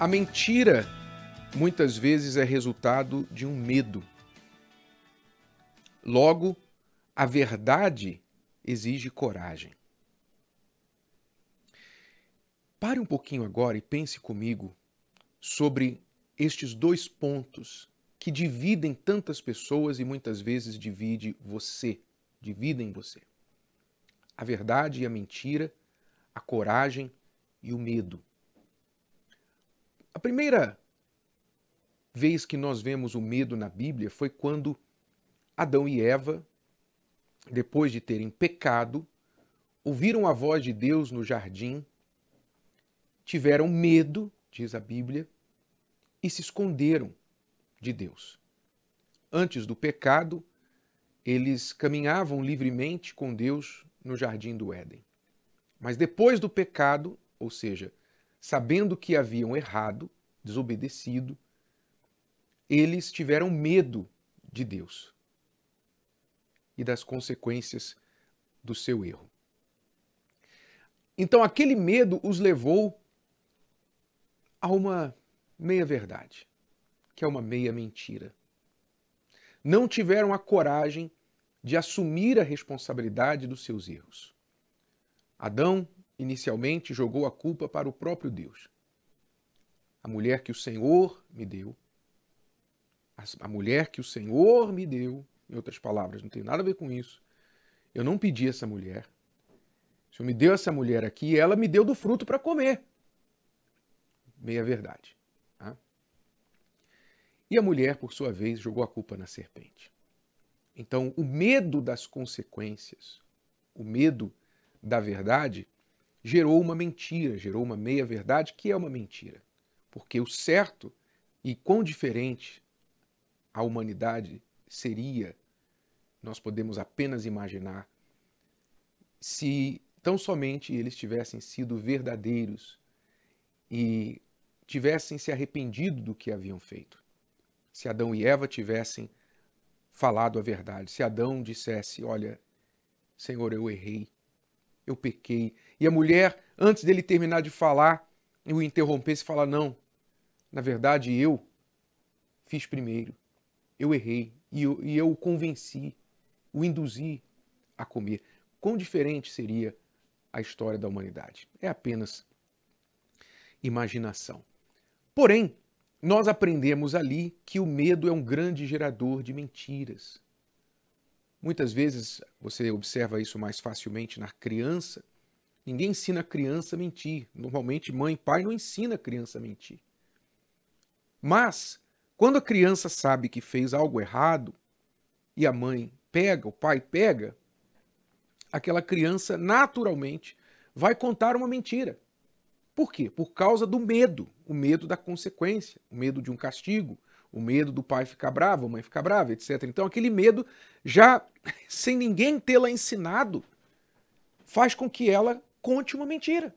A mentira muitas vezes é resultado de um medo. Logo, a verdade exige coragem. Pare um pouquinho agora e pense comigo sobre estes dois pontos que dividem tantas pessoas e muitas vezes divide você, dividem você. A verdade e a mentira, a coragem e o medo. A primeira vez que nós vemos o medo na Bíblia foi quando Adão e Eva, depois de terem pecado, ouviram a voz de Deus no jardim, tiveram medo, diz a Bíblia, e se esconderam de Deus. Antes do pecado, eles caminhavam livremente com Deus no jardim do Éden. Mas depois do pecado, ou seja, sabendo que haviam errado, desobedecido, eles tiveram medo de Deus e das consequências do seu erro. Então, aquele medo os levou a uma meia-verdade, que é uma meia-mentira. Não tiveram a coragem de assumir a responsabilidade dos seus erros. Adão inicialmente jogou a culpa para o próprio Deus. A mulher que o Senhor me deu, a mulher que o Senhor me deu, em outras palavras, não tem nada a ver com isso. Eu não pedi essa mulher. O Senhor me deu essa mulher aqui e ela me deu do fruto para comer. Meia verdade. Tá? E a mulher, por sua vez, jogou a culpa na serpente. Então, o medo das consequências, o medo da verdade, gerou uma mentira, gerou uma meia-verdade, que é uma mentira. Porque o certo e quão diferente a humanidade seria, nós podemos apenas imaginar, se tão somente eles tivessem sido verdadeiros e tivessem se arrependido do que haviam feito. Se Adão e Eva tivessem falado a verdade, se Adão dissesse: Olha, Senhor, eu errei, eu pequei, e a mulher, antes dele terminar de falar, eu interrompesse e falar: Não, na verdade eu fiz primeiro. Eu errei e eu, e eu o convenci, o induzi a comer. Quão diferente seria a história da humanidade? É apenas imaginação. Porém, nós aprendemos ali que o medo é um grande gerador de mentiras. Muitas vezes você observa isso mais facilmente na criança, Ninguém ensina a criança a mentir. Normalmente, mãe e pai não ensina a criança a mentir. Mas, quando a criança sabe que fez algo errado e a mãe pega, o pai pega, aquela criança naturalmente vai contar uma mentira. Por quê? Por causa do medo, o medo da consequência, o medo de um castigo, o medo do pai ficar bravo, a mãe ficar brava, etc. Então, aquele medo, já sem ninguém tê-la ensinado, faz com que ela conte uma mentira.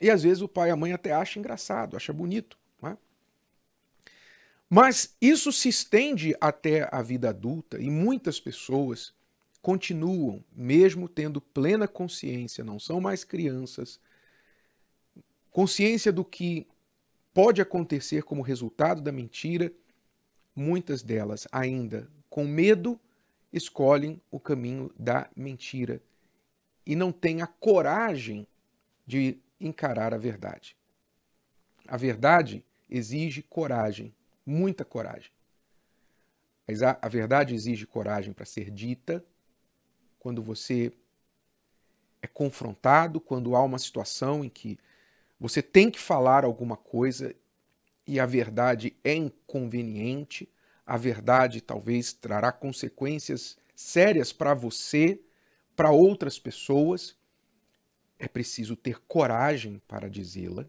E às vezes o pai e a mãe até acham engraçado, acha bonito. É? Mas isso se estende até a vida adulta e muitas pessoas continuam, mesmo tendo plena consciência, não são mais crianças, consciência do que pode acontecer como resultado da mentira, muitas delas ainda com medo escolhem o caminho da mentira e não tem a coragem de encarar a verdade. A verdade exige coragem, muita coragem. Mas a, a verdade exige coragem para ser dita quando você é confrontado, quando há uma situação em que você tem que falar alguma coisa e a verdade é inconveniente, a verdade talvez trará consequências sérias para você para outras pessoas, é preciso ter coragem para dizê-la.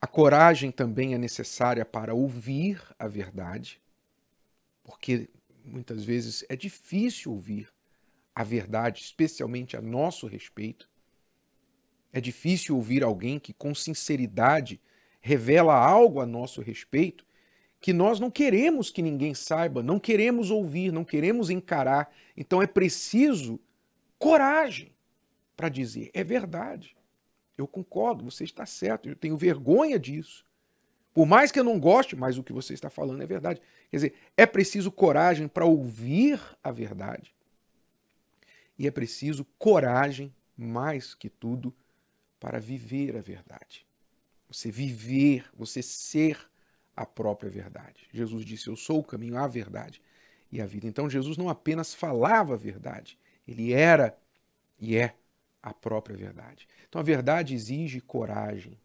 A coragem também é necessária para ouvir a verdade, porque muitas vezes é difícil ouvir a verdade, especialmente a nosso respeito. É difícil ouvir alguém que, com sinceridade, revela algo a nosso respeito que nós não queremos que ninguém saiba, não queremos ouvir, não queremos encarar. Então é preciso coragem para dizer: é verdade, eu concordo, você está certo, eu tenho vergonha disso. Por mais que eu não goste, mas o que você está falando é verdade. Quer dizer, é preciso coragem para ouvir a verdade. E é preciso coragem, mais que tudo, para viver a verdade. Você viver, você ser a própria verdade. Jesus disse: Eu sou o caminho, a verdade e a vida. Então Jesus não apenas falava a verdade, ele era e é a própria verdade. Então a verdade exige coragem.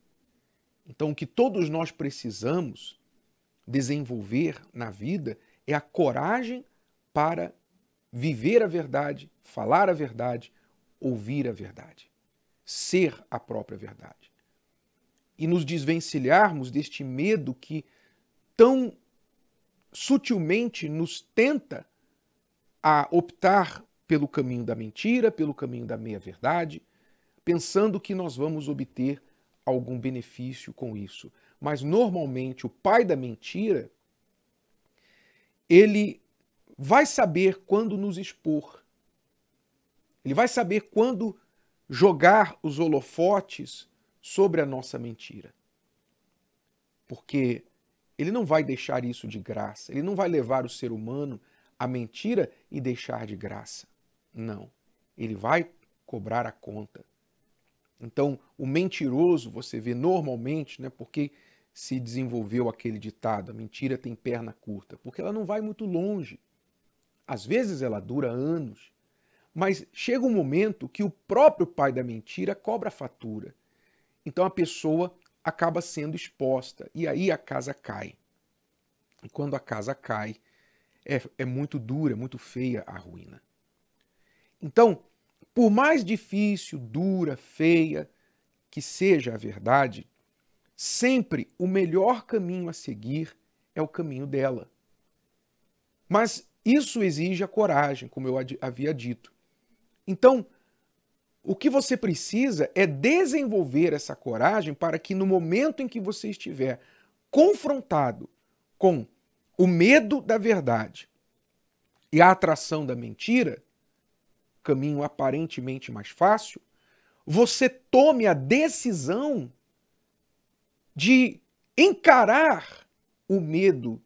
Então o que todos nós precisamos desenvolver na vida é a coragem para viver a verdade, falar a verdade, ouvir a verdade, ser a própria verdade. E nos desvencilharmos deste medo que tão sutilmente nos tenta a optar pelo caminho da mentira, pelo caminho da meia-verdade, pensando que nós vamos obter algum benefício com isso. Mas normalmente o pai da mentira ele vai saber quando nos expor. Ele vai saber quando jogar os holofotes sobre a nossa mentira. Porque ele não vai deixar isso de graça. Ele não vai levar o ser humano à mentira e deixar de graça. Não. Ele vai cobrar a conta. Então, o mentiroso você vê normalmente, né, porque se desenvolveu aquele ditado, a mentira tem perna curta, porque ela não vai muito longe. Às vezes ela dura anos, mas chega um momento que o próprio pai da mentira cobra a fatura. Então a pessoa acaba sendo exposta. E aí a casa cai. E quando a casa cai, é, é muito dura, é muito feia a ruína. Então, por mais difícil, dura, feia que seja a verdade, sempre o melhor caminho a seguir é o caminho dela. Mas isso exige a coragem, como eu havia dito. Então, o que você precisa é desenvolver essa coragem para que no momento em que você estiver confrontado com o medo da verdade e a atração da mentira, caminho aparentemente mais fácil, você tome a decisão de encarar o medo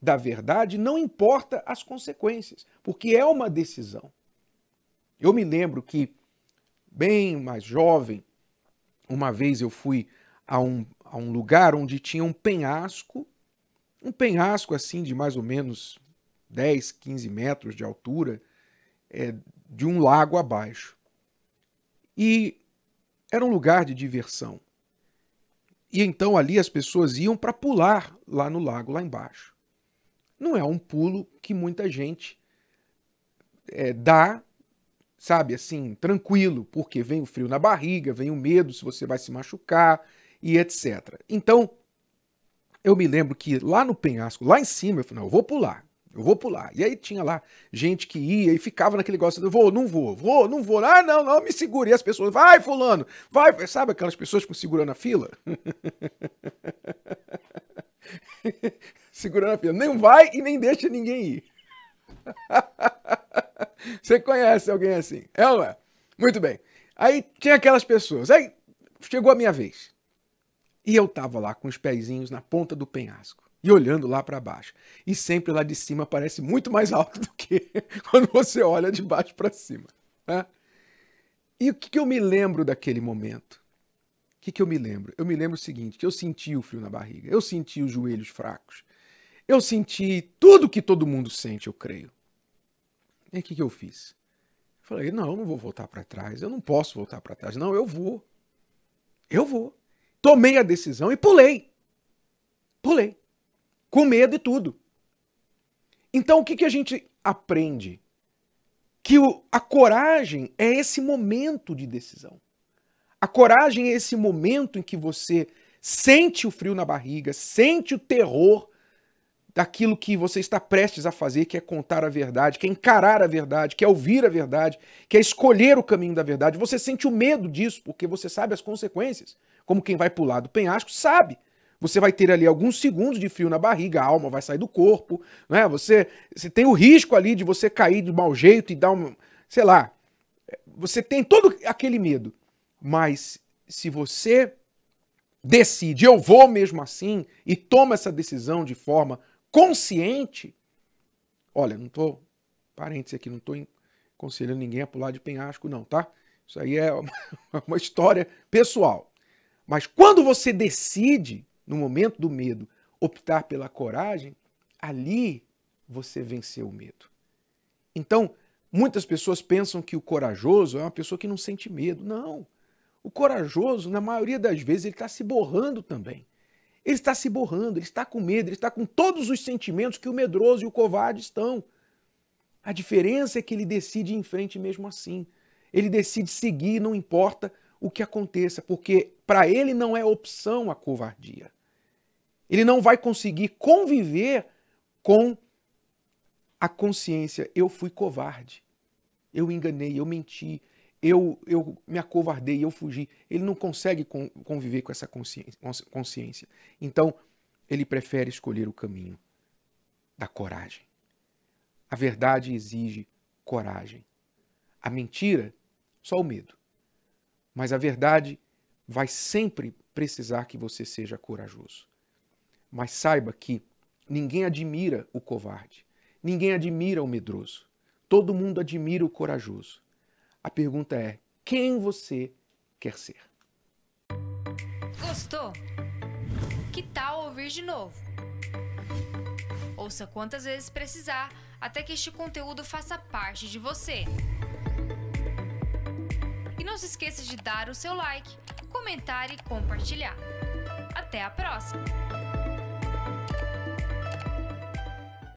da verdade, não importa as consequências, porque é uma decisão. Eu me lembro que bem mais jovem, uma vez eu fui a um, a um lugar onde tinha um penhasco, um penhasco assim de mais ou menos 10, 15 metros de altura, é, de um lago abaixo. E era um lugar de diversão. E então ali as pessoas iam para pular lá no lago, lá embaixo. Não é um pulo que muita gente é, dá sabe, assim, tranquilo, porque vem o frio na barriga, vem o medo se você vai se machucar e etc. Então, eu me lembro que lá no penhasco, lá em cima, eu falei, não, eu vou pular, eu vou pular. E aí tinha lá gente que ia e ficava naquele negócio, eu vou, não vou, vou, não vou, ah, não, não, me segure E as pessoas, vai fulano, vai, sabe aquelas pessoas que tipo, segurando a fila? segurando a fila, nem vai e nem deixa ninguém ir. Você conhece alguém assim? É ou é? Muito bem. Aí tinha aquelas pessoas. Aí chegou a minha vez. E eu tava lá com os pezinhos na ponta do penhasco e olhando lá para baixo. E sempre lá de cima parece muito mais alto do que quando você olha de baixo para cima. Né? E o que, que, eu me lembro daquele momento? O que, que eu me lembro? Eu me lembro o seguinte: que eu senti o frio na barriga, eu senti os joelhos fracos, eu senti tudo que todo mundo sente, eu creio. E o que, que eu fiz? Eu falei, não, eu não vou voltar para trás, eu não posso voltar para trás. Não, eu vou. Eu vou. Tomei a decisão e pulei. Pulei. Com medo e tudo. Então o que, que a gente aprende? Que o, a coragem é esse momento de decisão. A coragem é esse momento em que você sente o frio na barriga, sente o terror, daquilo que você está prestes a fazer, que é contar a verdade, que é encarar a verdade, que é ouvir a verdade, que é escolher o caminho da verdade. Você sente o medo disso porque você sabe as consequências. Como quem vai pular do penhasco sabe. Você vai ter ali alguns segundos de frio na barriga, a alma vai sair do corpo, né? Você, você tem o risco ali de você cair de mau jeito e dar um, sei lá. Você tem todo aquele medo. Mas se você decide, eu vou mesmo assim e toma essa decisão de forma consciente. Olha, não estou, parênteses aqui, não estou aconselhando ninguém a pular de penhasco, não, tá? Isso aí é uma, uma história pessoal. Mas quando você decide, no momento do medo, optar pela coragem, ali você venceu o medo. Então, muitas pessoas pensam que o corajoso é uma pessoa que não sente medo. Não. O corajoso, na maioria das vezes, ele está se borrando também. Ele está se borrando, ele está com medo, ele está com todos os sentimentos que o medroso e o covarde estão. A diferença é que ele decide ir em frente mesmo assim. Ele decide seguir, não importa o que aconteça, porque para ele não é opção a covardia. Ele não vai conseguir conviver com a consciência: eu fui covarde, eu enganei, eu menti, eu, eu me acovardei, eu fugi. Ele não consegue conviver com essa consciência. Então, ele prefere escolher o caminho da coragem. A verdade exige coragem. A mentira, só o medo. Mas a verdade vai sempre precisar que você seja corajoso. Mas saiba que ninguém admira o covarde, ninguém admira o medroso. Todo mundo admira o corajoso. A pergunta é: quem você quer ser? Gostou? Que tal ouvir de novo? Ouça quantas vezes precisar até que este conteúdo faça parte de você. E não se esqueça de dar o seu like, comentar e compartilhar. Até a próxima!